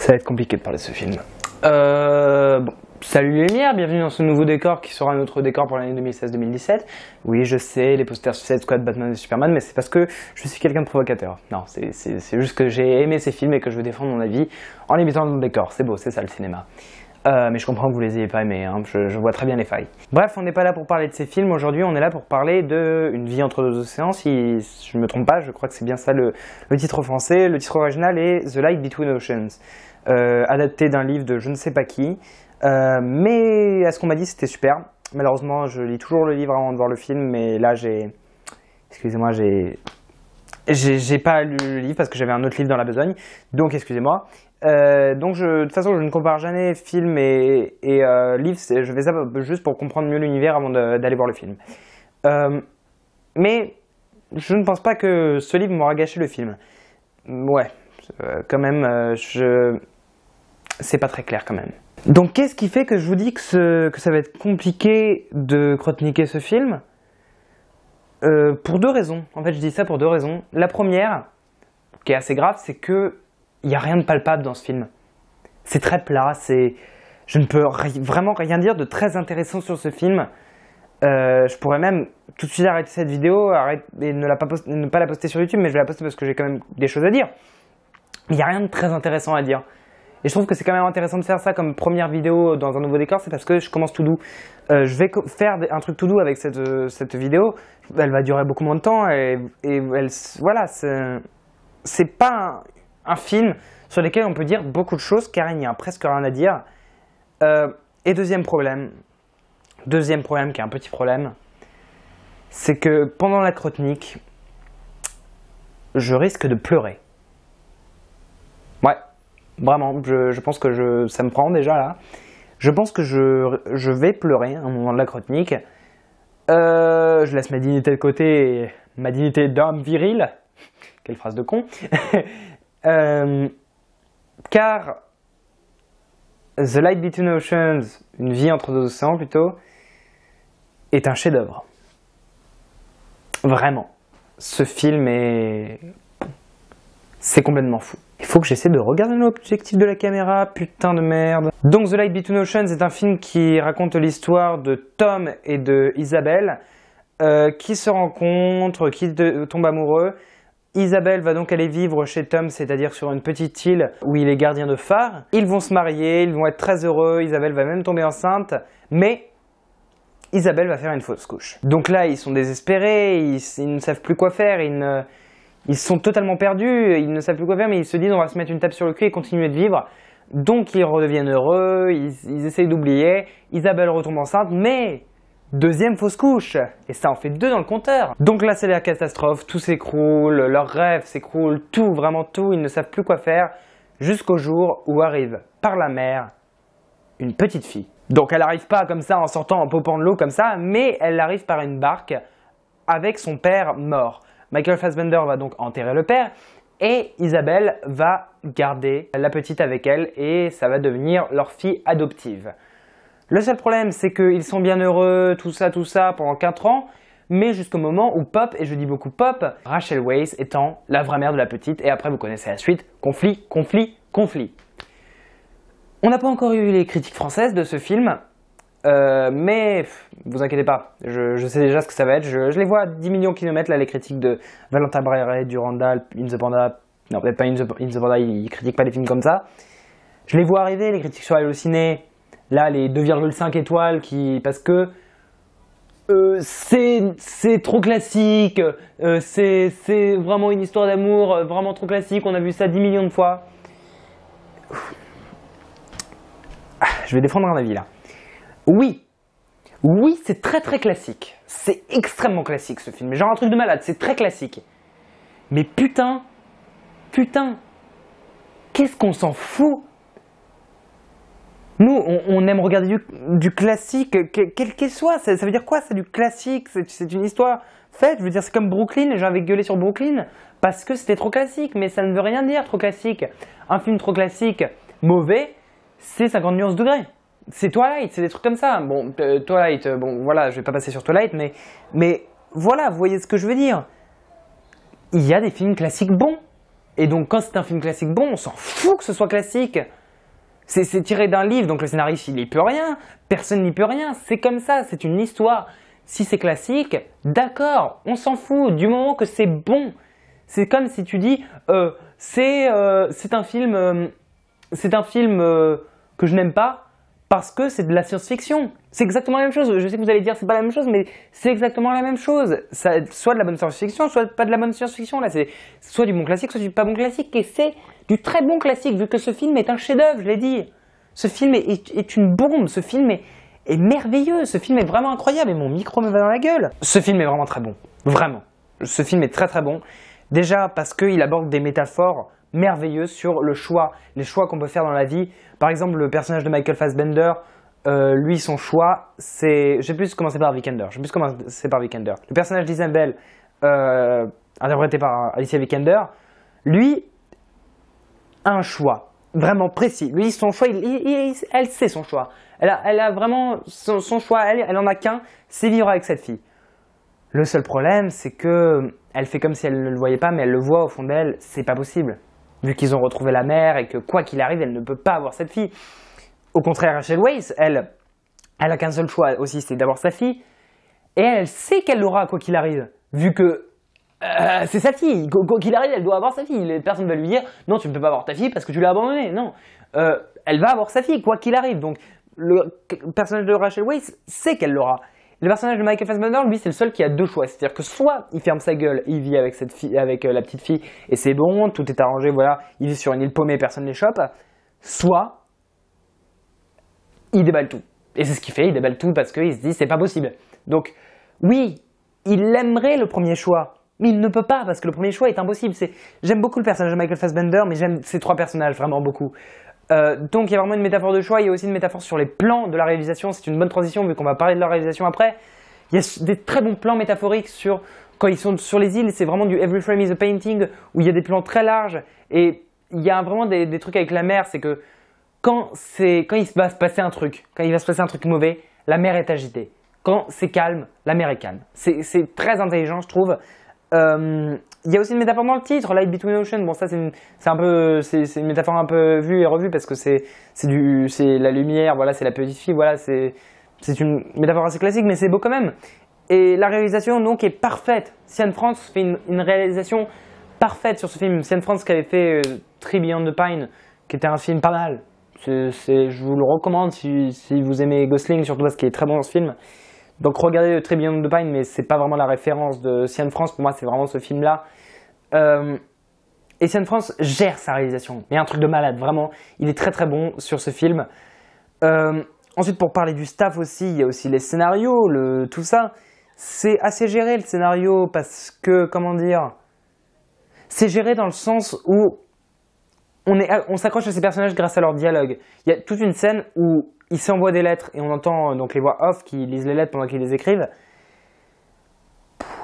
Ça va être compliqué de parler de ce film. Euh, bon. Salut les bienvenue dans ce nouveau décor qui sera notre décor pour l'année 2016-2017. Oui, je sais, les posters cette Squad, Batman et Superman, mais c'est parce que je suis quelqu'un de provocateur. Non, c'est juste que j'ai aimé ces films et que je veux défendre mon avis en les mettant dans le décor. C'est beau, c'est ça le cinéma. Euh, mais je comprends que vous les ayez pas aimés, hein. je, vois très bien les failles. Bref, on n'est pas là pour parler de ces films, aujourd'hui on est là pour parler de Une vie entre deux océans, si je me trompe pas, je crois que c'est bien ça le, le titre français, le titre original est The Light Between Oceans. Euh, adapté d'un livre de je ne sais pas qui. Euh, mais à ce qu'on m'a dit, c'était super. Malheureusement, je lis toujours le livre avant de voir le film, mais là, j'ai. Excusez-moi, j'ai. J'ai pas lu le livre parce que j'avais un autre livre dans la besogne, donc excusez-moi. Euh, donc je, de toute façon, je ne compare jamais film et, et livre. Je fais ça juste pour comprendre mieux l'univers avant d'aller voir le film. mais je ne pense pas que ce livre m'aura gâché le film. Ouais. Euh, quand même, euh, je... c'est pas très clair quand même. Donc qu'est-ce qui fait que je vous dis que, ça va être compliqué de niquer ce film euh, Pour deux raisons. En fait, je dis ça pour deux raisons. La première, qui est assez grave, c'est que il n'y a rien de palpable dans ce film. C'est très plat, c'est... Je ne peux vraiment rien dire de très intéressant sur ce film. je pourrais même tout de suite arrêter cette vidéo et ne, pas ne, pas la poster sur YouTube, mais je vais la poster parce que j'ai quand même des choses à dire il n'y a rien de très intéressant à dire. Et je trouve que c'est quand même intéressant de faire ça comme première vidéo dans un nouveau décor, c'est parce que je commence tout doux. Euh, je vais faire un truc tout doux avec cette, euh, cette, vidéo, elle va durer beaucoup moins de temps et, elle, voilà, c'est pas un, film sur lequel on peut dire beaucoup de choses car il n'y a presque rien à dire. Euh, et deuxième problème, deuxième problème qui est un petit problème, c'est que pendant la chronique, je risque de pleurer. Ouais, vraiment, je, pense que ça me prend déjà là. Je pense que je, vais pleurer à un moment de la chronique. Euh, je laisse ma dignité de côté, ma dignité d'homme viril. Quelle phrase de con. Euh, car The Light Between Oceans, une vie entre deux océans plutôt, est un chef-d'œuvre. Vraiment. Ce film est. C'est complètement fou faut que j'essaie de regarder l'objectif de la caméra, putain de merde. Donc The Light Between Oceans est un film qui raconte l'histoire de Tom et de Isabelle euh, qui se rencontrent, qui tombent amoureux. Isabelle va donc aller vivre chez Tom, c'est-à-dire sur une petite île où il est gardien de phare. Ils vont se marier, ils vont être très heureux, Isabelle va même tomber enceinte, mais Isabelle va faire une fausse couche. Donc là, ils sont désespérés, ils, ils ne savent plus quoi faire, ils ne ils sont totalement perdus, ils ne savent plus quoi faire, mais ils se disent on va se mettre une tape sur le cul et continuer de vivre. Donc ils redeviennent heureux, ils, essayent d'oublier, Isabelle retombe enceinte, mais deuxième fausse couche Et ça en fait deux dans le compteur Donc là c'est la catastrophe, tout s'écroule, leurs rêves s'écroulent, tout, vraiment tout, ils ne savent plus quoi faire, jusqu'au jour où arrive par la mer une petite fille. Donc elle n'arrive pas comme ça en sortant en popant de l'eau comme ça, mais elle arrive par une barque avec son père mort. Michael Fassbender va donc enterrer le père et Isabelle va garder la petite avec elle et ça va devenir leur fille adoptive. Le seul problème, c'est qu'ils sont bien heureux, tout ça, tout ça, pendant 4 ans, mais jusqu'au moment où Pop, et je dis beaucoup Pop, Rachel Weisz étant la vraie mère de la petite, et après vous connaissez la suite, conflit, conflit, conflit. On n'a pas encore eu les critiques françaises de ce film, euh, mais vous inquiétez pas, je, sais déjà ce que ça va être. Je, les vois à 10 millions de kilomètres, là, les critiques de Valentin Bréret, Durandal, In the Panda. Non, peut-être pas In the, Panda, ils, critiquent pas des films comme ça. Je les vois arriver, les critiques sur Allociné. Là, les 2,5 étoiles qui. Parce que. Euh, c'est trop classique, euh, c'est vraiment une histoire d'amour, vraiment trop classique, on a vu ça 10 millions de fois. Ah, je vais défendre un avis là. Oui. Oui, c'est très très classique. C'est extrêmement classique ce film. Genre un truc de malade, c'est très classique. Mais putain, putain, qu'est-ce qu'on s'en fout Nous, on, aime regarder du, classique, quel qu'il soit. Ça, veut dire quoi, C'est du classique C'est une histoire faite. Je veux dire, c'est comme Brooklyn, j'avais gueulé sur Brooklyn parce que c'était trop classique. Mais ça ne veut rien dire, trop classique. Un film trop classique, mauvais, c'est 50 nuances degrés c'est Twilight, c'est des trucs comme ça. Bon, euh, Twilight, euh, bon, voilà, je vais pas passer sur Twilight, mais, mais voilà, vous voyez ce que je veux dire. Il y a des films classiques bons. Et donc, quand c'est un film classique bon, on s'en fout que ce soit classique. C'est tiré d'un livre, donc le scénariste, il n'y peut rien. Personne n'y peut rien. C'est comme ça, c'est une histoire. Si c'est classique, d'accord, on s'en fout, du moment que c'est bon. C'est comme si tu dis, euh, c'est un film, c'est un film que je n'aime pas, parce que c'est de la science-fiction. C'est exactement la même chose. Je sais que vous allez dire c'est pas la même chose, mais c'est exactement la même chose. Ça, soit de la bonne science-fiction, soit pas de la bonne science-fiction. Là, c'est soit du bon classique, soit du pas bon classique. Et c'est du très bon classique, vu que ce film est un chef-d'œuvre, je l'ai dit. Ce film est, une bombe. Ce film est, est, merveilleux. Ce film est vraiment incroyable. Et mon micro me va dans la gueule. Ce film est vraiment très bon. Vraiment. Ce film est très très bon. Déjà parce qu'il aborde des métaphores merveilleux sur le choix, les choix qu'on peut faire dans la vie. Par exemple, le personnage de Michael Fassbender, euh, lui, son choix, c'est. J'ai plus commencé par Vikander. J'ai plus commencé par Vikander. Le personnage d'Isabelle, euh, interprété par Alicia Vikander, lui, un choix vraiment précis. Lui, son choix, elle sait son choix. Elle a, vraiment son, choix, elle, elle en a qu'un, c'est vivre avec cette fille. Le seul problème, c'est que elle fait comme si elle ne le voyait pas, mais elle le voit au fond d'elle, c'est pas possible vu qu'ils ont retrouvé la mère et que quoi qu'il arrive, elle ne peut pas avoir cette fille. Au contraire, Rachel Weisz, elle, elle a qu'un seul choix aussi, c'est d'avoir sa fille. Et elle, sait qu'elle l'aura quoi qu'il arrive, vu que euh, c'est sa fille. Quoi qu'il arrive, elle doit avoir sa fille. Personne ne va lui dire non, tu ne peux pas avoir ta fille parce que tu l'as abandonnée. Non, euh, elle va avoir sa fille quoi qu'il arrive. Donc le personnage de Rachel Weisz sait qu'elle l'aura. Le personnage de Michael Fassbender, lui, c'est le seul qui a deux choix. C'est-à-dire que soit il ferme sa gueule, il vit avec, cette fille, avec euh, la petite fille et c'est bon, tout est arrangé, voilà, il vit sur une île paumée, personne ne les chope. Soit il déballe tout. Et c'est ce qu'il fait, il déballe tout parce qu'il se dit c'est pas possible. Donc, oui, il aimerait le premier choix, mais il ne peut pas parce que le premier choix est impossible. J'aime beaucoup le personnage de Michael Fassbender, mais j'aime ces trois personnages vraiment beaucoup. Euh, donc il y a vraiment une métaphore de choix, il y a aussi une métaphore sur les plans de la réalisation, c'est une bonne transition vu qu'on va parler de la réalisation après. Il y a des très bons plans métaphoriques sur quand ils sont sur les îles, c'est vraiment du every frame is a painting où il y a des plans très larges et il y a vraiment des, trucs avec la mer, c'est que quand, quand il va se passer un truc, quand il va se passer un truc mauvais, la mer est agitée. Quand c'est calme, la mer est calme. C'est très intelligent, je trouve. Euh, il y a aussi une métaphore dans le titre, Light Between Ocean. Bon, ça, c'est une, un une métaphore un peu vue et revue parce que c'est, c'est la lumière, voilà, c'est la petite fille, voilà, c'est, une métaphore assez classique, mais c'est beau quand même. Et la réalisation donc est parfaite. Sian France fait une, réalisation parfaite sur ce film. Sian France qui avait fait euh, Tree Beyond the Pine, qui était un film pas mal. je vous le recommande si, si vous aimez Gosling, surtout parce qu'il est très bon dans ce film. Donc regardez Très bien de Pine, mais c'est pas vraiment la référence de Sian France, pour moi c'est vraiment ce film-là. Euh, et Sian France gère sa réalisation, mais un truc de malade, vraiment, il est très très bon sur ce film. Euh, ensuite pour parler du staff aussi, il y a aussi les scénarios, le, tout ça. C'est assez géré le scénario parce que, comment dire, c'est géré dans le sens où on s'accroche à ces personnages grâce à leur dialogue. Il y a toute une scène où ils s'envoient des lettres et on entend euh, donc les voix off qui lisent les lettres pendant qu'ils les écrivent.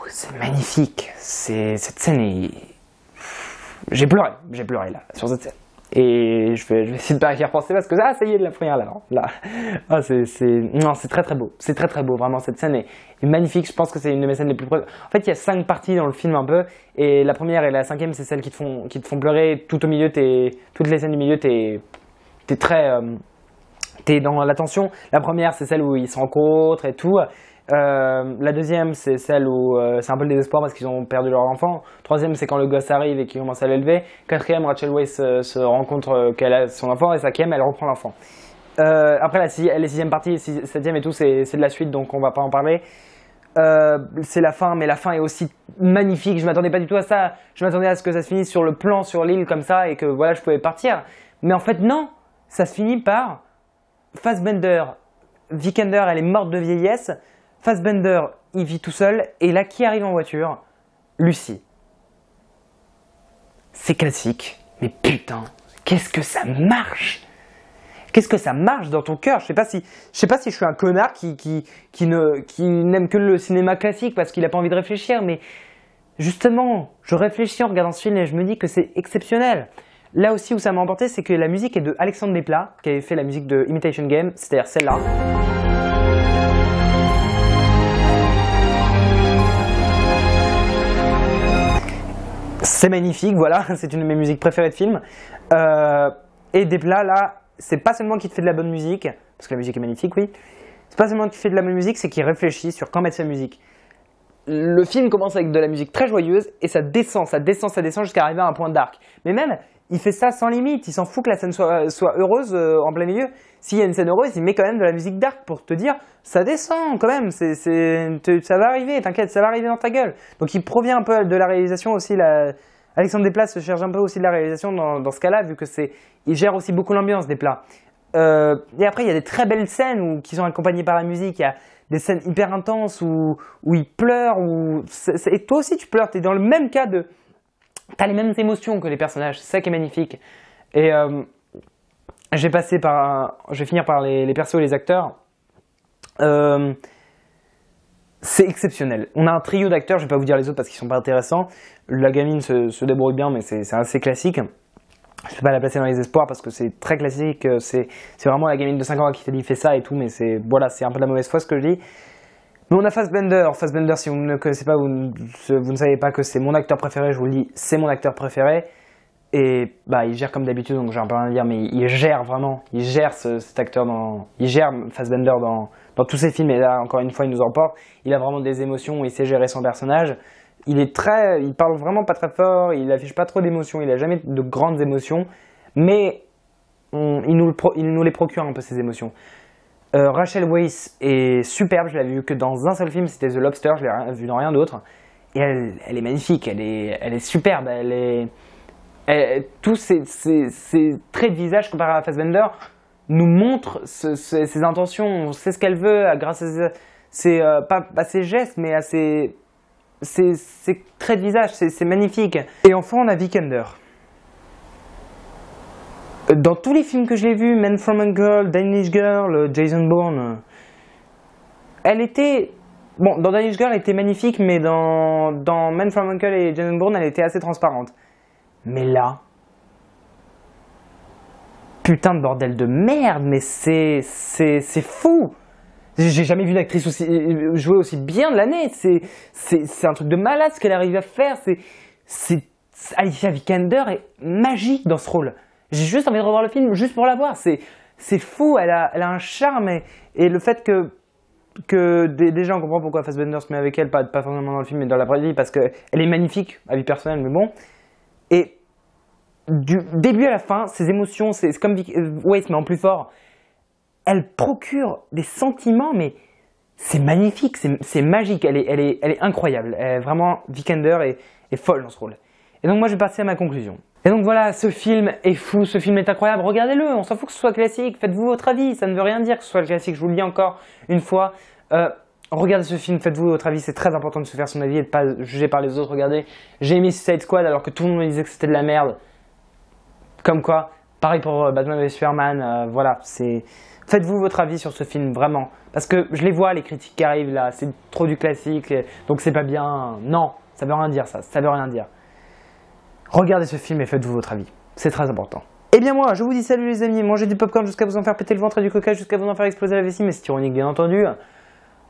C'est magnifique. Cette scène est... J'ai pleuré. J'ai pleuré là, sur cette scène. Et je vais, je essayer de pas y repenser parce que ah, ça y est, la première hein, là. là. Ah, c'est, non, c'est très très beau. C'est très très beau, vraiment. Cette scène est, magnifique. Je pense que c'est une de mes scènes les plus. En fait, il y a cinq parties dans le film un peu. Et la première et la cinquième, c'est celles qui te, font, qui te font pleurer. Tout au milieu, toutes les scènes du milieu, t'es es très. Euh, t'es dans l'attention. La première, c'est celle où ils se rencontrent et tout. Euh, la deuxième, c'est celle où euh, c'est un peu le désespoir parce qu'ils ont perdu leur enfant. Troisième, c'est quand le gosse arrive et qu'il commence à l'élever. Quatrième, Rachel Weisz euh, se, rencontre qu'elle a son enfant. Et cinquième, elle reprend l'enfant. après, la les sixième partie, septième et tout, c'est de la suite, donc on va pas en parler. c'est la fin, mais la fin est aussi magnifique. Je m'attendais pas du tout à ça. Je m'attendais à ce que ça se finisse sur le plan, sur l'île, comme ça, et que voilà, je pouvais partir. Mais en fait, non. Ça se finit par Fassbender. Vikander, elle est morte de vieillesse. Fassbender, il vit tout seul, et là, qui arrive en voiture Lucie. C'est classique, mais putain, qu'est-ce que ça marche Qu'est-ce que ça marche dans ton cœur Je sais pas si, je sais pas si je suis un connard qui, n'aime que le cinéma classique parce qu'il n'a pas envie de réfléchir, mais justement, je réfléchis en regardant ce film et je me dis que c'est exceptionnel. Là aussi où ça m'a emporté, c'est que la musique est de Alexandre Desplat, qui avait fait la musique de Imitation Game, c'est-à-dire celle-là. c'est magnifique, voilà, c'est une de mes musiques préférées de film. Euh, et des plats là, c'est pas seulement qui te fait de la bonne musique, parce que la musique est magnifique, oui. C'est pas seulement qu'il fait de la bonne musique, c'est qu'il réfléchit sur quand mettre sa musique. Le film commence avec de la musique très joyeuse et ça descend, ça descend, ça descend jusqu'à arriver à un point d'arc. Mais même, il fait ça sans limite. Il s'en fout que la scène soit, heureuse euh, en plein milieu. S'il y a une scène heureuse, il met quand même de la musique dark pour te dire ça descend quand même, ça va arriver, t'inquiète, ça va arriver dans ta gueule. Donc il provient un peu de la réalisation aussi. Alexandre Desplat se cherche un peu aussi de la réalisation dans, ce cas-là, vu que c'est, il gère aussi beaucoup l'ambiance des plats. Euh, et après, il y a des très belles scènes où, qui sont accompagnées par la musique. Il y a des scènes hyper intenses où, il pleure. et toi aussi, tu pleures. Tu es dans le même cas de T'as les mêmes émotions que les personnages, c'est ça qui est magnifique. Et euh, j'ai passé par, je vais finir par les, persos et les acteurs. Euh, c'est exceptionnel. On a un trio d'acteurs, je vais pas vous dire les autres parce qu'ils sont pas intéressants. La gamine se, débrouille bien, mais c'est assez classique. Je peux pas la placer dans les espoirs parce que c'est très classique. Euh, c'est vraiment la gamine de 5 ans qui fait dit ça et tout, mais c'est voilà, c'est un peu de la mauvaise foi ce que je dis. Mais on a Fassbender. Fassbender, si vous ne connaissez pas, vous ne, savez pas que c'est mon acteur préféré, je vous le dis, c'est mon acteur préféré. Et bah, il gère comme d'habitude, donc j'ai un peu rien à dire, mais il gère vraiment, il gère cet acteur dans. Il gère Fassbender dans, dans tous ses films, et là, encore une fois, il nous emporte. Il a vraiment des émotions, il sait gérer son personnage. Il est parle vraiment pas très fort, il affiche pas trop d'émotions, il a jamais de grandes émotions, mais il, nous il nous les procure un peu, ces émotions. Euh, Rachel Weisz est superbe, je l'ai vue que dans un seul film, c'était The Lobster, je l'ai vu dans rien d'autre. Et elle, est magnifique, elle est, superbe, tous ces, traits de visage comparés à Fassbender nous montrent ses intentions, on sait ce qu'elle veut grâce à euh, ses, gestes, mais à ses, ses traits de visage, c'est magnifique. Et enfin, on a Vikander dans tous les films que l'ai vus, Men from Uncle, Danish Girl, euh, Jason Bourne, euh, elle était. Bon, dans Danish Girl, elle était magnifique, mais dans, dans Men from Uncle et Jason Bourne, elle était assez transparente. Mais là. Putain de bordel de merde, mais c'est. C'est, c'est fou! J'ai jamais vu une actrice euh, jouer aussi bien de l'année. C'est, c'est, un truc de malade ce qu'elle arrive à faire. C'est, c'est, Alicia Vikander est magique dans ce rôle. J'ai juste envie de revoir le film juste pour la voir. C'est, c'est fou, elle a, elle a, un charme et, le fait que que déjà on comprend pourquoi Fassbender se met avec elle, pas, pas forcément dans le film mais dans la vraie vie, parce qu'elle est magnifique, à vie personnelle, mais bon. Et du début à la fin, ses émotions, c'est comme euh, se mais en plus fort, elle procure des sentiments, mais c'est magnifique, c'est magique, elle est, elle est, elle est incroyable. Elle est vraiment, Vikander est, est folle dans ce rôle. Et donc moi je vais passer à ma conclusion. Et donc voilà, ce film est fou, ce film est incroyable, regardez-le, on s'en fout que ce soit classique, faites-vous votre avis, ça ne veut rien dire que ce soit le classique, je vous le dis encore une fois. Euh, regardez ce film, faites-vous votre avis, c'est très important de se faire son avis et de pas juger par les autres. Regardez, j'ai aimé Suicide Squad alors que tout le monde me disait que c'était de la merde. Comme quoi, pareil pour euh, Batman et Superman, euh, voilà, c'est... Faites-vous votre avis sur ce film, vraiment. Parce que je les vois, les critiques qui arrivent là, c'est trop du classique, donc c'est pas bien. Non, ça veut rien dire ça, ça veut rien dire. Regardez ce film et faites-vous votre avis. C'est très important. Et eh bien moi, je vous dis salut les amis, mangez du popcorn jusqu'à vous en faire péter le ventre et du coca jusqu'à vous en faire exploser la vessie, mais c'est ironique bien entendu.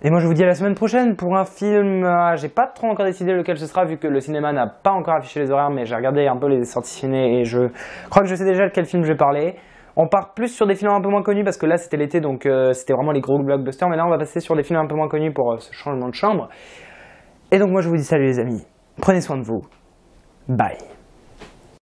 Et moi je vous dis à la semaine prochaine pour un film, ah, j'ai pas trop encore décidé lequel ce sera vu que le cinéma n'a pas encore affiché les horaires, mais j'ai regardé un peu les sorties ciné et je crois que je sais déjà de quel film je vais parler. On part plus sur des films un peu moins connus parce que là c'était l'été donc euh, c'était vraiment les gros blockbusters, mais là on va passer sur des films un peu moins connus pour euh, ce changement de chambre. Et donc moi je vous dis salut les amis, prenez soin de vous, bye